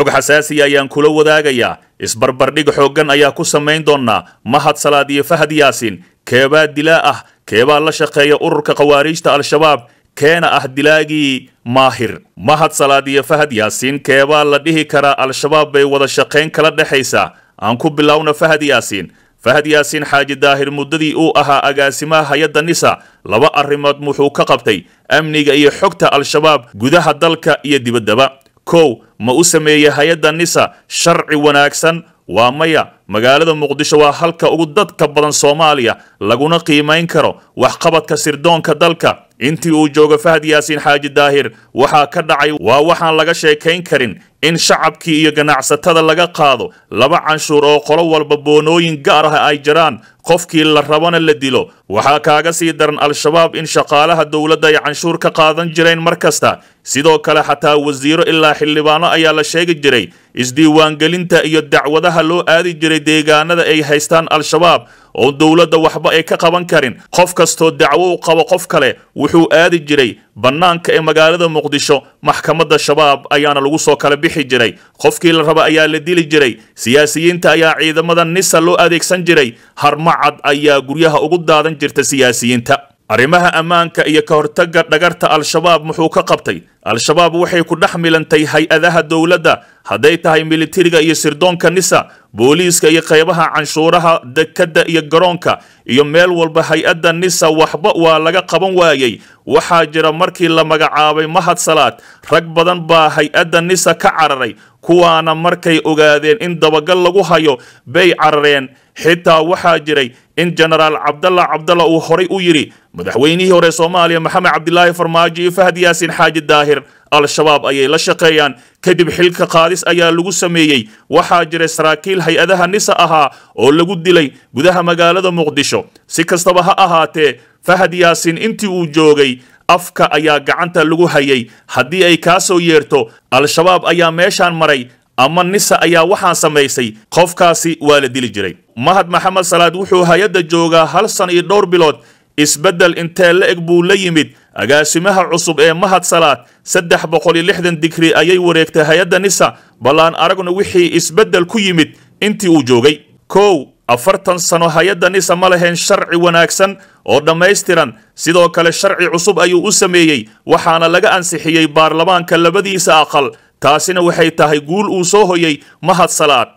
xog xasaasiya ah ayaan kula wadaagayaa isbarbardhig xooggan ayaa ku samayn doonaa mahad salaad iyo fahad yaasiin keebaa dilaa ah keebaa la shaqeeya ururka khawaariijta al-shabaab keena ah dilaagii maahir mahad salaad iyo fahad yaasiin keebaa la dhihi karaa al-shabaab bay wada shaqayn kala dhexaysaa aan ku bilowna fahad yaasiin fahad yaasiin xaaji daahir muddadii uu ahaa agaasimaha hay-adda nisa laba arrimood wuxuu ka qabtay amniga iyo xogta al-shabaab gudaha dalka iyo dibaddaba kow ma u sameeye hay-adda nisa sharci wanaagsan waa maya magaalada muqdisho waa halka ugu dadka badan soomaaliya laguna qiimayn karo waxqabadka sirdoonka dalka intii uu joogo fahad yaasiin xaaji daahir waxaa ka dhacay waa waxaan laga sheekayn karin in shacabkii iyo ganacsatada laga qaado laba canshuur oo qolo walba boonooyin gaar ah ay jiraan qofkii la rabana la dilo waxaa kaaga sii daran al-shabaab in shaqaalaha dowladda ay canshuur ka qaadan jireen mar kasta sidoo kale xataa wasiiro ilaa xildhibaano ayaa la sheegi jiray isdiiwaangelinta iyo dacwadaha loo aadi jiray deegaanada ay haystaan al-shabaab oo dowladda waxba ay ka qaban karin qof kastoo dacwo u qabo qof kale wuxuu aadi jiray bannaanka ee magaalada muqdisho maxkamadda shabaab ayaana lagu soo kala bixi jiray qofkii la raba ayaa la dili jiray siyaasiyiinta ayaa ciidamada nisa loo adeegsan jiray harmacad ayaa guryaha ugu daadan jirta siyaasiyiinta arrimaha ammaanka iyo ka hortagga dhagarta al-shabaab muxuu ka qabtay al-shabaab waxay ku dhex milantay hay-adaha dowladda hadday tahay militariga iyo sirdoonka nisa booliiska iyo qaybaha canshuuraha dekadda iyo garoonka iyo meel walba hay-adda nisa waxba waa laga qaban waayey waxaa jira markii la magacaabay mahad salaad rag badan baa hay-adda nisa ka cararay kuwaana markay ogaadeen in dabagal lagu hayo bay carareen xitaa waxaa jiray in jenaraal cabdalla cabdalla uu horay u yidhi madaxweynihii hore soomaaliya maxamed cabdilaahi farmaajo iyo fahad yaasin xaaji daahir al-shabaab ayay la shaqeeyaan kadib xilka qaadis ayaa lagu sameeyey waxaa jiray saraakiil hay-adaha nisa ahaa oo lagu dilay gudaha magaalada muqdisho si kastaba ha ahaatee fahad yaasin intii uu joogay afka ayaa gacanta lagu hayay haddii ay kaa soo yeerto al-shabaab ayaa meeshaan maray ama nisa ayaa waxaan samaysay qofkaasi waa la dili jiray mahad maxamed salaad wuxuu hay-adda joogaa hal san iyo dhowr bilood isbeddel intee la eg buu la yimid agaasimaha cusub ee mahad salaad saddex boqol iyo lixdan digri ayay wareegtay hay-adda nisa bal aan aragno wixii isbeddel ku yimid intii uu joogay kow afartan sano hay-adda nisa ma lahayn sharci wanaagsan oo dhammaystiran sidoo kale sharci cusub ayuu u sameeyey waxaana laga ansixiyey baarlamaanka labadiisa aqal taasina waxay tahay guul uu soo hoyay mahad salaad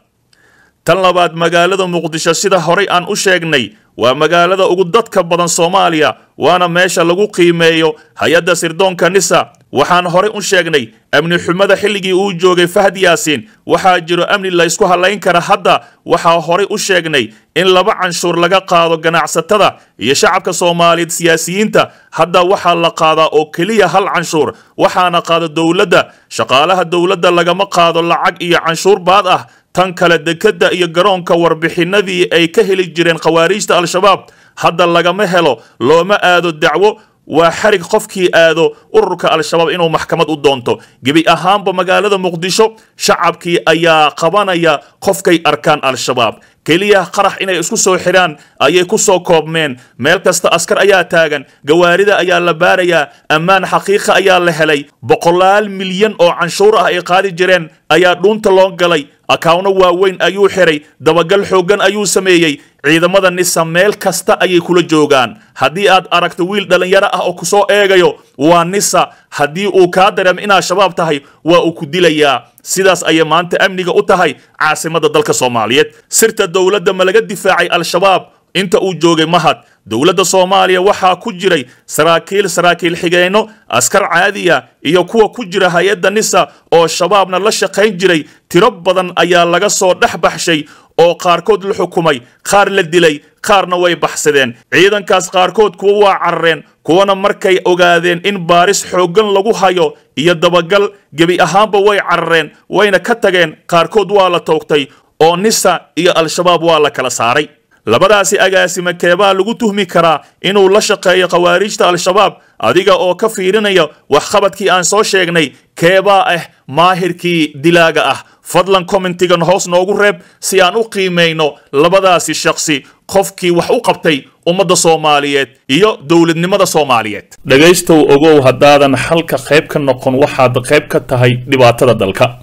tan labaad magaalada muqdisho sida horay aan u sheegnay waa magaalada ugu dadka badan soomaaliya waana meesha lagu qiimeeyo hay-adda sirdoonka nisa waxaan horay u sheegnay amni xumada xilligii uu joogay fahd yaasiin waxaa jiro amni la ysku halayn kara hadda waxaa horay u sheegnay in laba canshuur laga qaado ganacsatada iyo shacabka soomaaliyeed siyaasiyiinta hadda waxaa la qaadaa oo keliya hal canshuur waxaana qaada dowladda shaqaalaha dowladda lagama qaado lacag iyo canshuur baad ah tan kale dekedda iyo garoonka warbixinadii ay ka heli jireen khawaariijta al-shabaab hadda lagama helo looma aado dacwo waa xarig qofkii aado ururka al-shabaab inuu maxkamad u doonto gebi ahaanba magaalada muqdisho shacabkii ayaa qabanaya qofkay arkaan al-shabaab keliya qarax inay isku soo xidhaan ayay ku soo koobmeen meel kasta askar ayaa taagan gawaarida ayaa la baarayaa ammaan xaqiiqa ayaa la helay boqolaal milyan oo canshuur ah ay qaadi jireen ayaa dhuunta loo galay akaawno waaweyn ayuu xiray dabagal xooggan ayuu sameeyey ciidamada nisa meel kasta ayay kula joogaan haddii aad aragto wiil dhallinyaro ah oo kusoo eegayo waa nisa haddii uu kaa dareemo inaa shabaab tahay waa uu ku dilayaa sidaas ayay maanta amniga u tahay caasimada dalka soomaaliyeed sirta dowladda ma laga difaacay al-shabaab inta uu joogay mahad dowladda soomaaliya waxaa ku jiray saraakiil saraakiil xigeenno askar caadiya iyo kuwa ku jira hay-adda nisa oo shabaabna la shaqayn jiray tiro badan ayaa laga soo dhex baxshay oo qaarkood la xukumay qaar la dilay qaarna way baxsadeen ciidankaas qaarkood kuwa waa carareen kuwana markay ogaadeen in baaris xooggan lagu hayo iyo dabagal gebi ahaanba way carareen wayna ka tageen qaarkood waa la toogtay oo nisa iyo al-shabaab waa la kala saaray labadaasi agaasime keebaa lagu tuhmi karaa inuu la shaqeeyo khawaarijta al-shabaab adiga oo ka fiirinaya waxqabadkii aan soo sheegnay keebaa ah maahirkii dilaaga ah fadlan commentigan hoos noogu reeb si aan u qiimayno labadaasi shaqsi qofkii wax u qabtay ummadda soomaaliyeed iyo dowladnimada soomaaliyeed dhegaystow ogow haddaadan xalka qayb ka noqon waxaad qayb ka tahay dhibaatada dalka